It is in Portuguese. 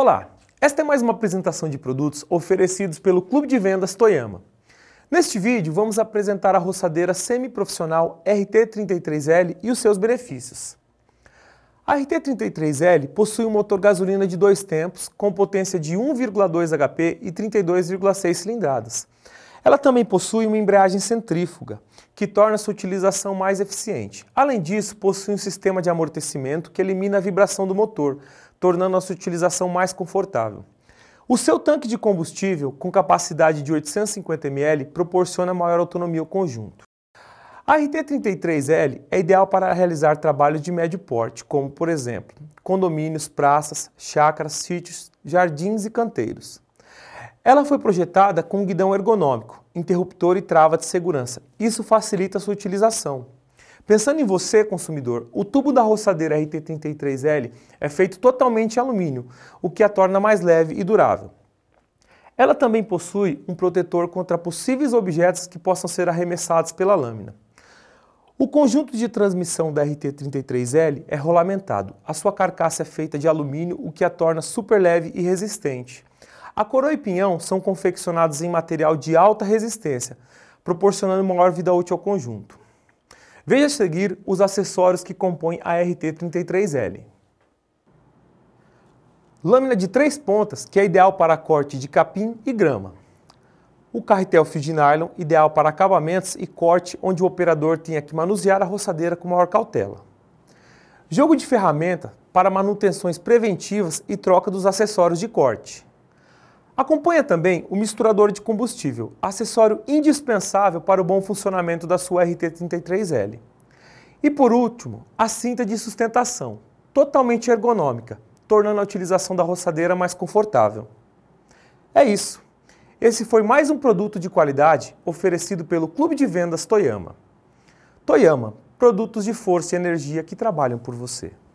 Olá, esta é mais uma apresentação de produtos oferecidos pelo Clube de Vendas Toyama. Neste vídeo, vamos apresentar a roçadeira semiprofissional RT33L e os seus benefícios. A RT33L possui um motor gasolina de dois tempos, com potência de 1,2 HP e 32,6 cilindradas. Ela também possui uma embreagem centrífuga, que torna sua utilização mais eficiente. Além disso, possui um sistema de amortecimento que elimina a vibração do motor, tornando a sua utilização mais confortável. O seu tanque de combustível, com capacidade de 850 ml, proporciona maior autonomia ao conjunto. A RT33L é ideal para realizar trabalhos de médio porte, como, por exemplo, condomínios, praças, chácaras, sítios, jardins e canteiros. Ela foi projetada com um guidão ergonômico, interruptor e trava de segurança. Isso facilita a sua utilização. Pensando em você, consumidor, o tubo da roçadeira RT33L é feito totalmente em alumínio, o que a torna mais leve e durável. Ela também possui um protetor contra possíveis objetos que possam ser arremessados pela lâmina. O conjunto de transmissão da RT33L é rolamentado. A sua carcaça é feita de alumínio, o que a torna super leve e resistente. A coroa e pinhão são confeccionados em material de alta resistência, proporcionando maior vida útil ao conjunto. Veja a seguir os acessórios que compõem a RT33L. Lâmina de três pontas, que é ideal para corte de capim e grama. O carretel fio de nylon, ideal para acabamentos e corte, onde o operador tenha que manusear a roçadeira com maior cautela. Jogo de ferramenta para manutenções preventivas e troca dos acessórios de corte. Acompanha também o misturador de combustível, acessório indispensável para o bom funcionamento da sua RT33L. E por último, a cinta de sustentação, totalmente ergonômica, tornando a utilização da roçadeira mais confortável. É isso. Esse foi mais um produto de qualidade oferecido pelo Clube de Vendas Toyama. Toyama, produtos de força e energia que trabalham por você.